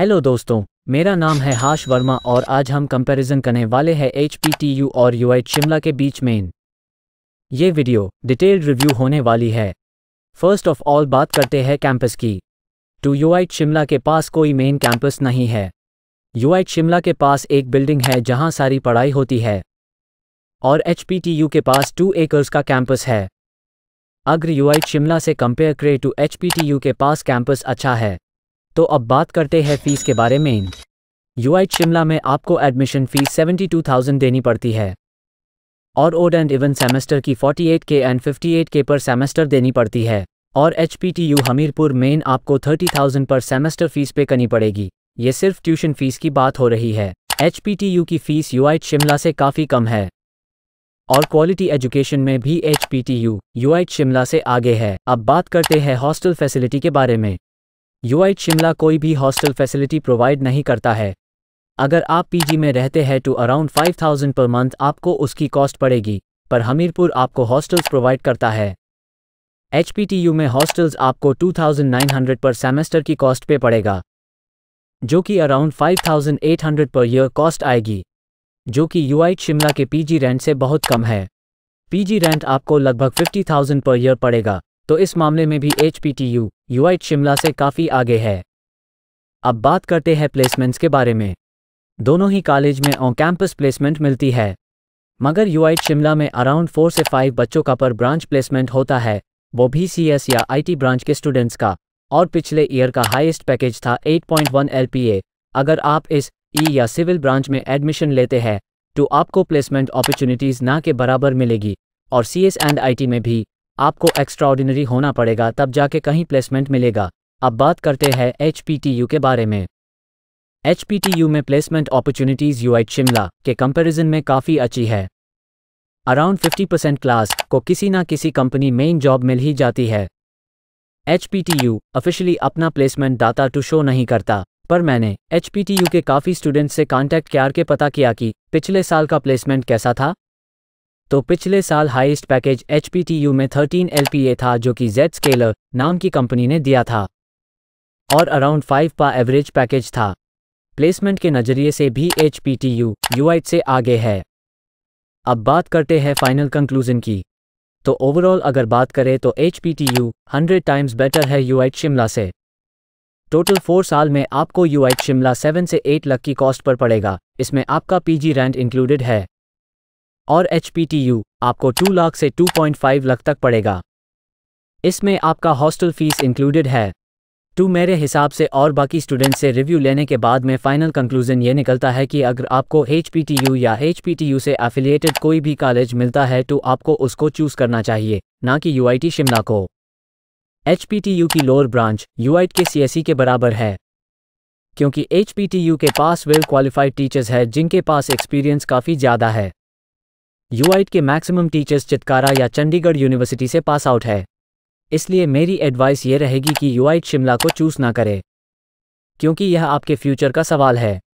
hello दोस्तों मेरा नाम है हाश वर्मा और आज हम कंपैरिजन करने वाले हैं एच और यू शिमला के बीच मेन ये वीडियो डिटेल्ड रिव्यू होने वाली है फर्स्ट ऑफ ऑल बात करते हैं कैंपस की टू यू शिमला के पास कोई मेन कैंपस नहीं है यू शिमला के पास एक बिल्डिंग है जहां सारी पढ़ाई होती है और एच के पास टू एकर्स का कैंपस है अग्र यू शिमला से कंपेयर करे टू एच के पास कैंपस अच्छा है तो अब बात करते हैं फीस के बारे में यू शिमला में आपको एडमिशन फीस 72,000 देनी पड़ती है और ओड एंड इवन सेमेस्टर की 48 के एंड 58 के पर सेमेस्टर देनी पड़ती है और एच हमीरपुर मेन आपको 30,000 पर सेमेस्टर फीस पे करनी पड़ेगी ये सिर्फ ट्यूशन फीस की बात हो रही है एच की फ़ीस यू शिमला से काफ़ी कम है और क्वालिटी एजुकेशन में भी H P T U Shimla से आगे है अब बात करते हैं हॉस्टल फैसिलिटी के बारे में यूआईट शिमला कोई भी हॉस्टल फैसिलिटी प्रोवाइड नहीं करता है अगर आप पीजी में रहते हैं टू तो around five thousand per month आपको उसकी कॉस्ट पड़ेगी पर हमीरपुर आपको हॉस्टल्स प्रोवाइड करता है एच में हॉस्टल्स आपको 2900 पर सेमेस्टर की कॉस्ट पे पड़ेगा जो कि अराउंड 5800 पर ईयर कॉस्ट आएगी जो कि यू शिमला के पीजी रेंट से बहुत कम है पीजी रेंट आपको लगभग 50000 पर ईयर पड़ेगा तो इस मामले में भी H P T U Shimla से काफ़ी आगे है अब बात करते हैं प्लेसमेंट्स के बारे में दोनों ही कॉलेज में ऑन कैंपस प्लेसमेंट मिलती है मगर यूआईट शिमला में अराउंड फोर से फाइव बच्चों का पर ब्रांच प्लेसमेंट होता है वो भी सी एस या आई टी ब्रांच के स्टूडेंट्स का और पिछले ईयर का हाइस्ट पैकेज था 8.1 एलपीए अगर आप इस ई e या सिविल ब्रांच में एडमिशन लेते हैं तो आपको प्लेसमेंट अपॉर्चुनिटीज़ ना के बराबर मिलेगी और C S and I T में भी आपको एक्स्ट्राऑर्डिनरी होना पड़ेगा तब जाके कहीं प्लेसमेंट मिलेगा अब बात करते हैं एच के बारे में एच में प्लेसमेंट अपॉर्चुनिटीज़ यू शिमला के कंपैरिजन में काफ़ी अच्छी है अराउंड 50 परसेंट क्लास को किसी ना किसी कंपनी मेन जॉब मिल ही जाती है एच ऑफिशियली अपना प्लेसमेंट डाटा टू शो नहीं करता पर मैंने एच के काफ़ी स्टूडेंट्स से कांटेक्ट के पता किया कि पिछले साल का प्लेसमेंट कैसा था तो पिछले साल हाईएस्ट पैकेज एच में 13 एल था जो कि जेड स्केलर नाम की कंपनी ने दिया था और अराउंड 5 पा एवरेज पैकेज था प्लेसमेंट के नज़रिए से भी एच पी से आगे है अब बात करते हैं फाइनल कंक्लूजन की तो ओवरऑल अगर बात करें तो H P T U hundred times better है यूआईट शिमला से टोटल फोर साल में आपको यूआईट शिमला सेवन से एट लक की कॉस्ट पर पड़ेगा इसमें आपका पीजी रेंट इंक्लूडेड है और एच आपको 2 लाख से 2.5 लाख तक पड़ेगा इसमें आपका हॉस्टल फीस इंक्लूडेड है टू मेरे हिसाब से और बाकी स्टूडेंट से रिव्यू लेने के बाद में फाइनल कंक्लूजन ये निकलता है कि अगर आपको एच या एच से एफिलिएटेड कोई भी कॉलेज मिलता है तो आपको उसको चूज़ करना चाहिए ना कि यू शिमला को एच की लोअर ब्रांच यू के सी e के बराबर है क्योंकि एच के पास वेल क्वालिफाइड टीचर्स है जिनके पास एक्सपीरियंस काफ़ी ज़्यादा है यूआईट के मैक्सिमम टीचर्स चितकारा या चंडीगढ़ यूनिवर्सिटी से पास आउट है इसलिए मेरी एडवाइस ये रहेगी कि यूआईट शिमला को चूज ना करें क्योंकि यह आपके फ्यूचर का सवाल है